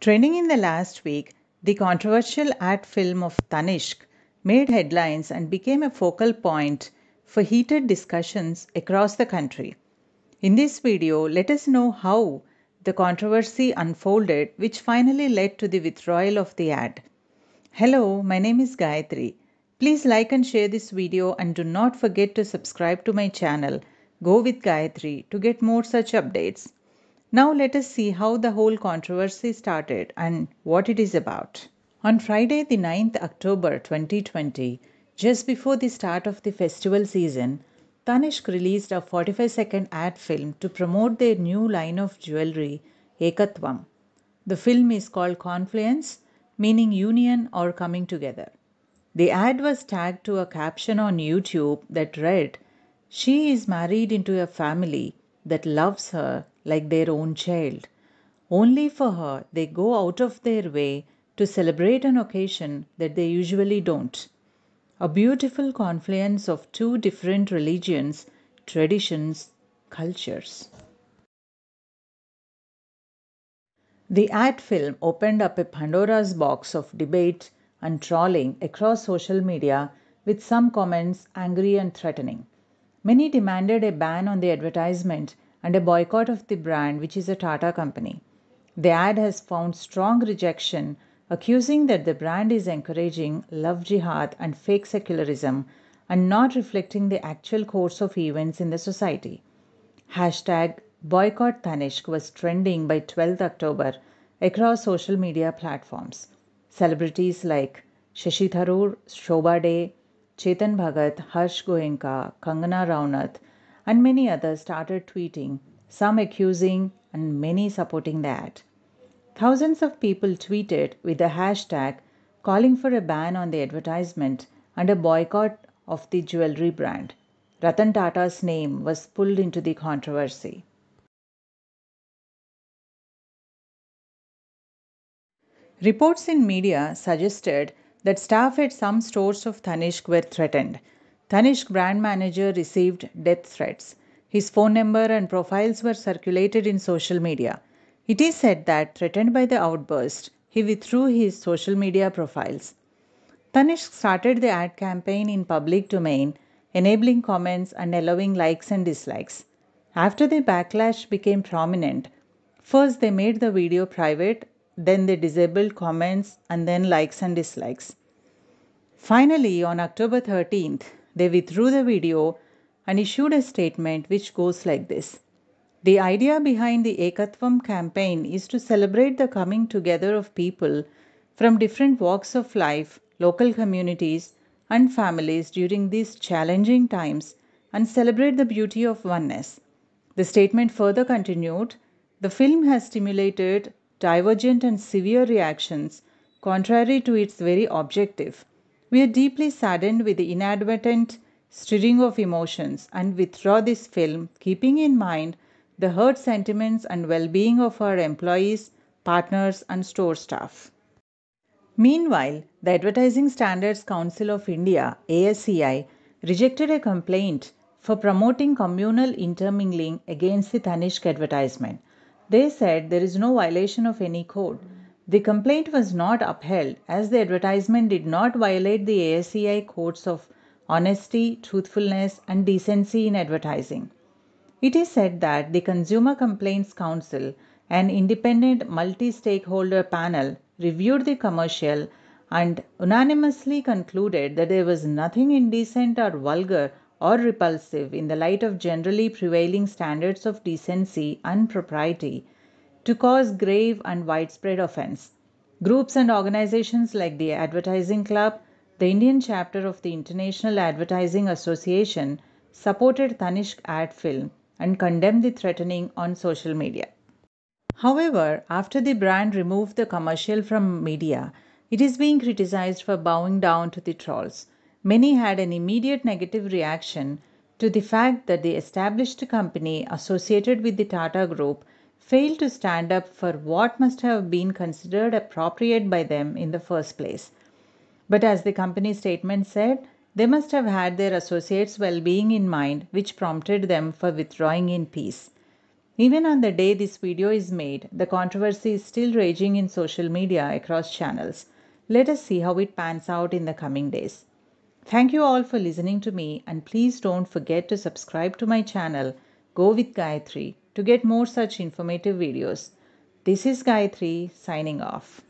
Trending in the last week, the controversial ad film of Tanishq made headlines and became a focal point for heated discussions across the country. In this video, let us know how the controversy unfolded, which finally led to the withdrawal of the ad. Hello, my name is Gayatri. Please like and share this video and do not forget to subscribe to my channel Go with Gayatri to get more such updates. Now let us see how the whole controversy started and what it is about. On Friday, the 9th October 2020, just before the start of the festival season, Tanishq released a 45 second ad film to promote their new line of jewelry, Ekatvam. The film is called Confluence, meaning union or coming together. The ad was tagged to a caption on YouTube that read, She is married into a family that loves her like their own child. Only for her, they go out of their way to celebrate an occasion that they usually don't. A beautiful confluence of two different religions, traditions, cultures. The ad film opened up a Pandora's box of debate and trolling across social media with some comments angry and threatening. Many demanded a ban on the advertisement and a boycott of the brand, which is a Tata company. The ad has found strong rejection, accusing that the brand is encouraging love jihad and fake secularism and not reflecting the actual course of events in the society. Hashtag boycott Tanishq was trending by 12th October across social media platforms. Celebrities like Shashi Tharoor, Shobha Day, Chetan Bhagat, Harsh Goenka, Kangana Ranaut, and many others started tweeting, some accusing and many supporting that. Thousands of people tweeted with the hashtag calling for a ban on the advertisement and a boycott of the jewelry brand. Ratan Tata's name was pulled into the controversy. Reports in media suggested that staff at some stores of Tanishq were threatened. Tanishq brand manager received death threats. His phone number and profiles were circulated in social media. It is said that, threatened by the outburst, he withdrew his social media profiles. Tanishq started the ad campaign in public domain, enabling comments and allowing likes and dislikes. After the backlash became prominent, first they made the video private, then they disabled comments, and then likes and dislikes. Finally, on October 13th, they withdrew the video and issued a statement which goes like this The idea behind the Ekatvam campaign is to celebrate the coming together of people from different walks of life, local communities, and families during these challenging times and celebrate the beauty of oneness. The statement further continued the film has stimulated divergent and severe reactions contrary to its very objective. We are deeply saddened with the inadvertent stirring of emotions and withdraw this film, keeping in mind the hurt sentiments and well being of our employees, partners, and store staff. Meanwhile, the Advertising Standards Council of India, ASCI, rejected a complaint for promoting communal intermingling against the Tanishq advertisement. They said there is no violation of any code. The complaint was not upheld as the advertisement did not violate the ASCI codes of honesty, truthfulness, and decency in advertising. It is said that the Consumer Complaints Council, an independent multi stakeholder panel, reviewed the commercial and unanimously concluded that there was nothing indecent or vulgar or repulsive in the light of generally prevailing standards of decency and propriety to cause grave and widespread offense. Groups and organizations like the Advertising Club, the Indian chapter of the International Advertising Association, supported Tanishq ad film and condemned the threatening on social media. However, after the brand removed the commercial from media, it is being criticized for bowing down to the trolls. Many had an immediate negative reaction to the fact that the established company associated with the Tata Group failed to stand up for what must have been considered appropriate by them in the first place. But as the company statement said, they must have had their associates' well being in mind, which prompted them for withdrawing in peace. Even on the day this video is made, the controversy is still raging in social media across channels. Let us see how it pans out in the coming days. Thank you all for listening to me, and please don't forget to subscribe to my channel. Go with Gayatri to get more such informative videos. This is Gayatri signing off.